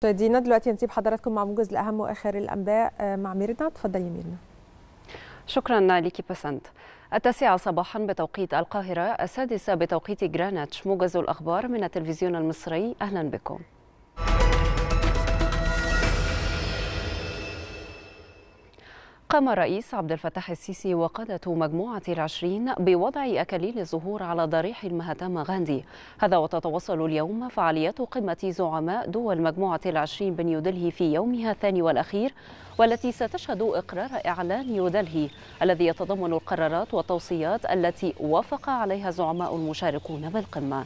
طيب، دينا دلوقتي نسيب حضراتكم مع موجز الاهم واخر الانباء آه، مع ميرنا تفضل يا ميرنا شكرا لك بسنت التاسعة صباحا بتوقيت القاهرة السادسة بتوقيت جرانتش موجز الأخبار من التلفزيون المصري أهلا بكم قام الرئيس عبد الفتاح السيسي وقادة مجموعة العشرين بوضع أكاليل الزهور على ضريح المهاتما غاندي هذا وتتواصل اليوم فعاليات قمة زعماء دول مجموعة العشرين بنيودلهي في يومها الثاني والأخير والتي ستشهد إقرار إعلان نيودلهي الذي يتضمن القرارات والتوصيات التي وافق عليها زعماء المشاركون بالقمة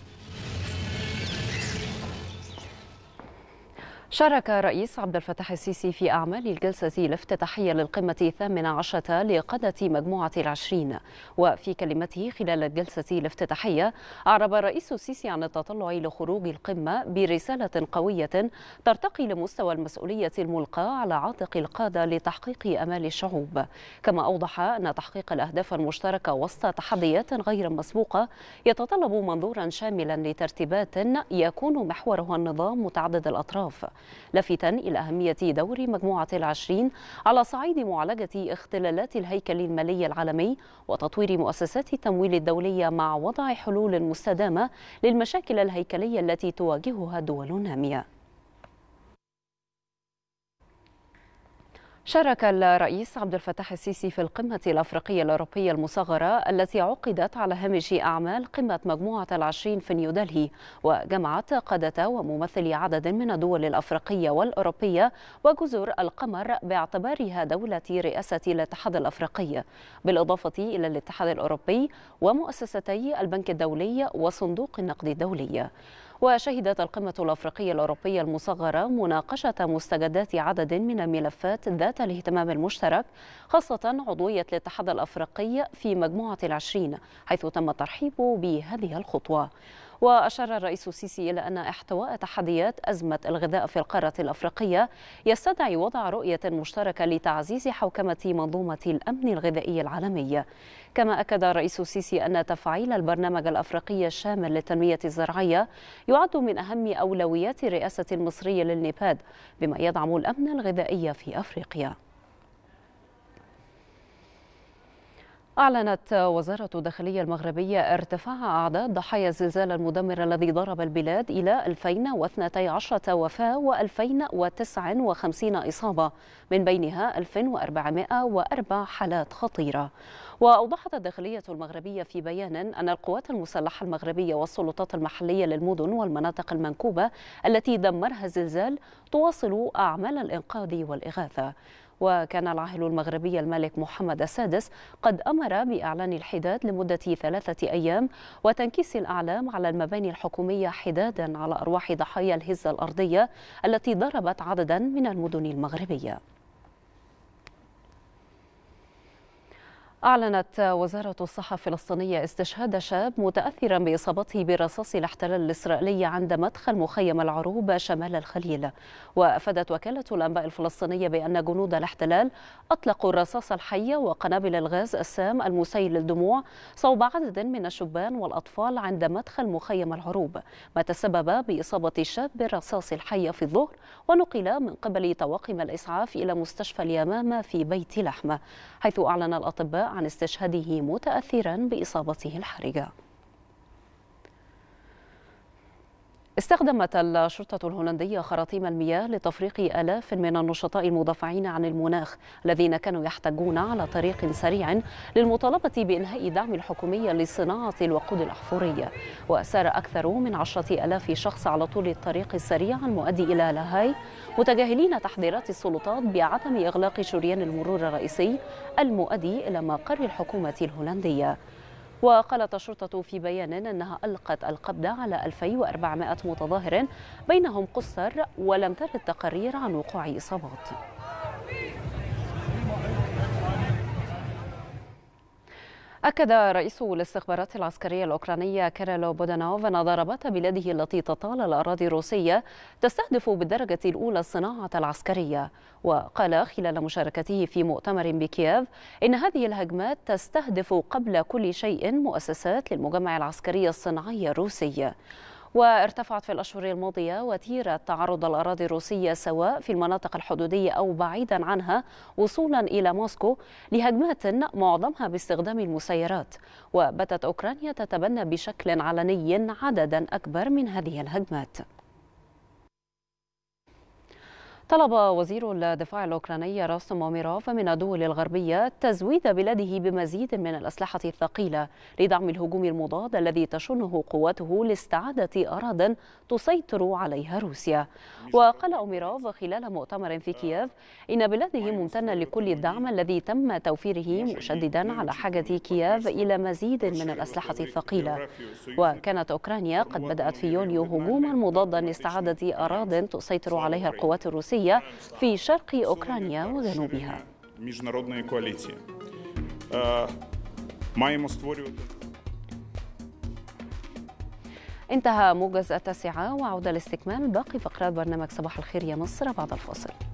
شارك الرئيس عبد الفتاح السيسي في أعمال الجلسة الافتتاحية للقمة الثامنة عشرة لقادة مجموعة العشرين وفي كلمته خلال الجلسة الافتتاحية أعرب الرئيس السيسي عن التطلع لخروج القمة برسالة قوية ترتقي لمستوى المسؤولية الملقاة على عاتق القادة لتحقيق أمال الشعوب كما أوضح أن تحقيق الأهداف المشتركة وسط تحديات غير مسبوقة يتطلب منظورا شاملا لترتيبات يكون محورها النظام متعدد الأطراف لافتا إلى أهمية دور مجموعة العشرين على صعيد معالجة اختلالات الهيكل المالي العالمي وتطوير مؤسسات التمويل الدولية مع وضع حلول مستدامة للمشاكل الهيكلية التي تواجهها دول نامية شارك الرئيس عبد الفتاح السيسي في القمة الأفريقية الأوروبية المصغرة التي عقدت على هامش أعمال قمة مجموعة العشرين في نيودلهي وجمعت قادة وممثلي عدد من الدول الأفريقية والأوروبية وجزر القمر باعتبارها دولة رئاسة الاتحاد الأفريقي بالإضافة إلى الاتحاد الأوروبي ومؤسستي البنك الدولي وصندوق النقد الدولي وشهدت القمة الأفريقية الأوروبية المصغرة مناقشة مستجدات عدد من الملفات ذات الاهتمام المشترك خاصة عضوية الاتحاد الأفريقي في مجموعة العشرين حيث تم الترحيب بهذه الخطوة وأشار الرئيس السيسي إلى أن احتواء تحديات أزمة الغذاء في القارة الأفريقية يستدعي وضع رؤية مشتركة لتعزيز حوكمة منظومة الأمن الغذائي العالمي كما أكد الرئيس السيسي أن تفعيل البرنامج الأفريقي الشامل للتنمية الزراعية يعد من أهم أولويات الرئاسة المصرية للنيباد بما يدعم الأمن الغذائي في أفريقيا أعلنت وزارة الداخلية المغربية ارتفاع أعداد ضحايا الزلزال المدمر الذي ضرب البلاد إلى 2012 وفاة و2059 إصابة من بينها 1404 حالات خطيرة وأوضحت الداخلية المغربية في بيان أن القوات المسلحة المغربية والسلطات المحلية للمدن والمناطق المنكوبة التي دمرها الزلزال تواصل أعمال الإنقاذ والإغاثة وكان العاهل المغربي الملك محمد السادس قد أمر بإعلان الحداد لمدة ثلاثة أيام وتنكيس الأعلام على المباني الحكومية حدادا على أرواح ضحايا الهزة الأرضية التي ضربت عددا من المدن المغربية أعلنت وزارة الصحة الفلسطينية استشهاد شاب متأثرا بإصابته برصاص الاحتلال الإسرائيلي عند مدخل مخيم العروبة شمال الخليل وأفادت وكالة الأنباء الفلسطينية بأن جنود الاحتلال أطلقوا الرصاص الحية وقنابل الغاز السام المسيل للدموع صوب عدد من الشبان والأطفال عند مدخل مخيم العروبة ما تسبب بإصابة الشاب بالرصاص الحية في الظهر ونقل من قبل طواقم الإسعاف إلى مستشفى اليمامة في بيت لحمة حيث أعلن الأطباء عن استشهاده متأثرا بإصابته الحرجة استخدمت الشرطة الهولندية خراطيم المياه لتفريق آلاف من النشطاء المدافعين عن المناخ الذين كانوا يحتجون على طريق سريع للمطالبة بإنهاء دعم الحكومية لصناعة الوقود الأحفورية وأسار أكثر من عشرة ألاف شخص على طول الطريق السريع المؤدي إلى لاهاي متجاهلين تحذيرات السلطات بعدم إغلاق شريان المرور الرئيسي المؤدي إلى مقر الحكومة الهولندية وقالت الشرطة في بيان أنها ألقت القبض على 2400 متظاهر بينهم قصر ولم ترد تقارير عن وقوع إصابات أكد رئيس الاستخبارات العسكرية الأوكرانية كيرلو بودانوف أن ضربات بلاده التي تطال الأراضي الروسية تستهدف بالدرجة الأولى الصناعة العسكرية وقال خلال مشاركته في مؤتمر بكييف إن هذه الهجمات تستهدف قبل كل شيء مؤسسات للمجمع العسكري الصناعي الروسي وارتفعت في الأشهر الماضية وتيرة تعرض الأراضي الروسية سواء في المناطق الحدودية أو بعيدا عنها وصولا إلى موسكو لهجمات معظمها باستخدام المسيرات وبتت أوكرانيا تتبنى بشكل علني عددا أكبر من هذه الهجمات طلب وزير الدفاع الأوكراني راسم موميروف من الدول الغربية تزويد بلاده بمزيد من الأسلحة الثقيلة لدعم الهجوم المضاد الذي تشنه قواته لاستعادة أراض تسيطر عليها روسيا وقال أوميروف خلال مؤتمر في كييف إن بلاده ممتنة لكل الدعم الذي تم توفيره مشددا على حاجة كييف إلى مزيد من الأسلحة الثقيلة وكانت أوكرانيا قد بدأت في يونيو هجوما مضادا لاستعادة أراض تسيطر عليها القوات الروسية الروسية في شرق أوكرانيا وجنوبها آه، انتهى موجز التاسعة وعودة لاستكمال باقي فقرات برنامج صباح الخير يا مصر بعد الفاصل